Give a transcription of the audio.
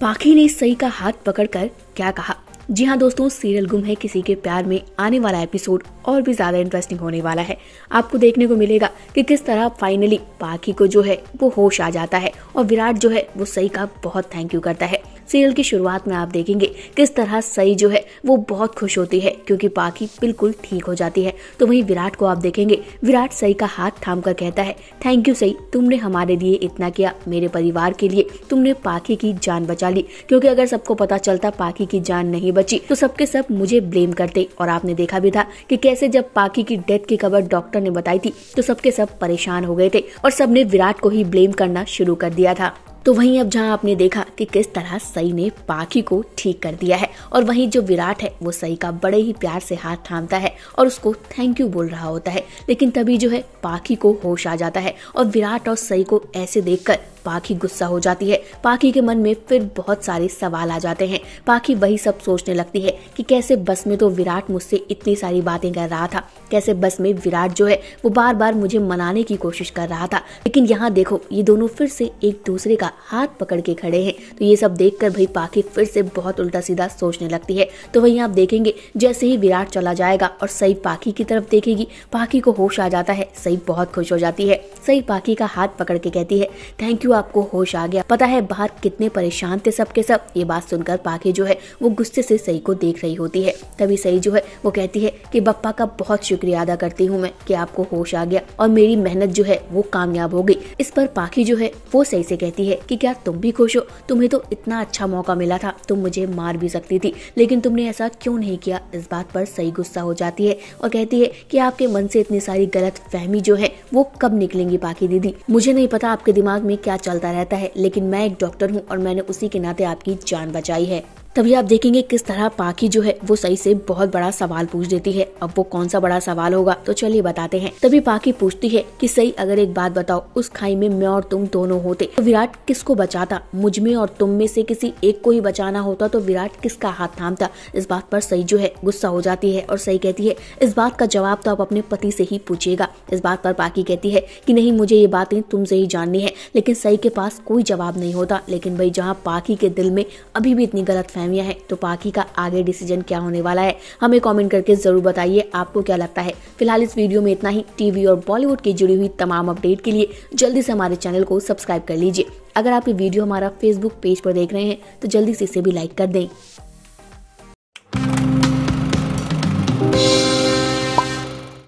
पाखी ने सई का हाथ पकड़कर क्या कहा जी हाँ दोस्तों सीरियल गुम है किसी के प्यार में आने वाला एपिसोड और भी ज़्यादा इंटरेस्टिंग होने वाला है आपको देखने को मिलेगा कि किस तरह फाइनली पाखी को जो है वो होश आ जाता है और विराट जो है वो सई का बहुत थैंक यू करता है सीरियल की शुरुआत में आप देखेंगे किस तरह सई जो है वो बहुत खुश होती है क्योंकि पाकि बिल्कुल ठीक हो जाती है तो वहीं विराट को आप देखेंगे विराट सई का हाथ थाम कर कहता है थैंक यू सई तुमने हमारे लिए इतना किया मेरे परिवार के लिए तुमने पाकि की जान बचा ली क्योंकि अगर सबको पता चलता पाकि की जान नहीं बची तो सबके सब मुझे ब्लेम करते और आपने देखा भी था कि कैसे जब पाकि की डेथ की खबर डॉक्टर ने बताई थी तो सबके सब परेशान हो गए थे और सबने विराट को ही ब्लेम करना शुरू कर दिया था तो वहीं अब जहां आपने देखा कि किस तरह सई ने पाखी को ठीक कर दिया है और वहीं जो विराट है वो सई का बड़े ही प्यार से हाथ थामता है और उसको थैंक यू बोल रहा होता है लेकिन तभी जो है पाखी को होश आ जाता है और विराट और सई को ऐसे देखकर पाखी गुस्सा हो जाती है पाखी के मन में फिर बहुत सारे सवाल आ जाते हैं पाखी वही सब सोचने लगती है कि कैसे बस में तो विराट मुझसे इतनी सारी बातें कर रहा था कैसे बस में विराट जो है वो बार बार मुझे मनाने की कोशिश कर रहा था लेकिन यहाँ देखो ये दोनों फिर से एक दूसरे का हाथ पकड़ के खड़े हैं तो ये सब देख कर भाई पाखी फिर से बहुत उल्टा सीधा सोचने लगती है तो वही आप देखेंगे जैसे ही विराट चला जाएगा और सही पाखी की तरफ देखेगी पाखी को होश आ जाता है सही बहुत खुश हो जाती है सही पाखी का हाथ पकड़ के कहती है थैंक यू बिट्टू आपको होश आ गया पता है बाहर कितने परेशान थे सबके सब ये बात सुनकर पाखी जो है वो गुस्से से सई को देख रही होती है तभी सई जो है वो कहती है कि बप्पा का बहुत शुक्रिया अदा करती हूँ मैं कि आपको होश आ गया और मेरी मेहनत जो है वो कामयाब हो गई इस पर पाखी जो है वो सही से कहती है कि क्या तुम भी खुश हो तुम्हें तो इतना अच्छा मौका मिला था तुम मुझे मार भी सकती थी लेकिन तुमने ऐसा क्यों नहीं किया इस बात पर सही गुस्सा हो जाती है और कहती है कि आपके मन से इतनी सारी गलत फहमी जो है वो कब निकलेंगी पाखी दीदी मुझे नहीं पता आपके दिमाग में क्या चलता रहता है लेकिन मैं एक डॉक्टर हूँ और मैंने उसी के नाते आपकी जान बचाई है तभी आप देखेंगे किस तरह पाखी जो है वो सही से बहुत बड़ा सवाल पूछ देती है अब वो कौन सा बड़ा सवाल होगा तो चलिए बताते हैं तभी पाखी पूछती है कि सही अगर एक बात बताओ उस खाई में मैं और तुम दोनों होते तो विराट किसको बचाता मुझ में और तुम में से किसी एक को ही बचाना होता तो विराट किसका हाथ थामता इस बात पर सही जो है गुस्सा हो जाती है और सही कहती है इस बात का जवाब तो आप अपने पति से ही पूछिएगा इस बात पर पाकी कहती है की नहीं मुझे ये बातें तुमसे ही जाननी है लेकिन सही के पास कोई जवाब नहीं होता लेकिन भाई जहाँ पाकी के दिल में अभी भी इतनी गलत खुशफहमियाँ हैं तो बाकी का आगे डिसीजन क्या होने वाला है हमें कॉमेंट करके ज़रूर बताइए आपको क्या लगता है फिलहाल इस वीडियो में इतना ही टीवी और बॉलीवुड की जुड़ी हुई तमाम अपडेट के लिए जल्दी से हमारे चैनल को सब्सक्राइब कर लीजिए अगर आप ये वीडियो हमारा फेसबुक पेज पर देख रहे हैं तो जल्दी से इसे भी लाइक कर दें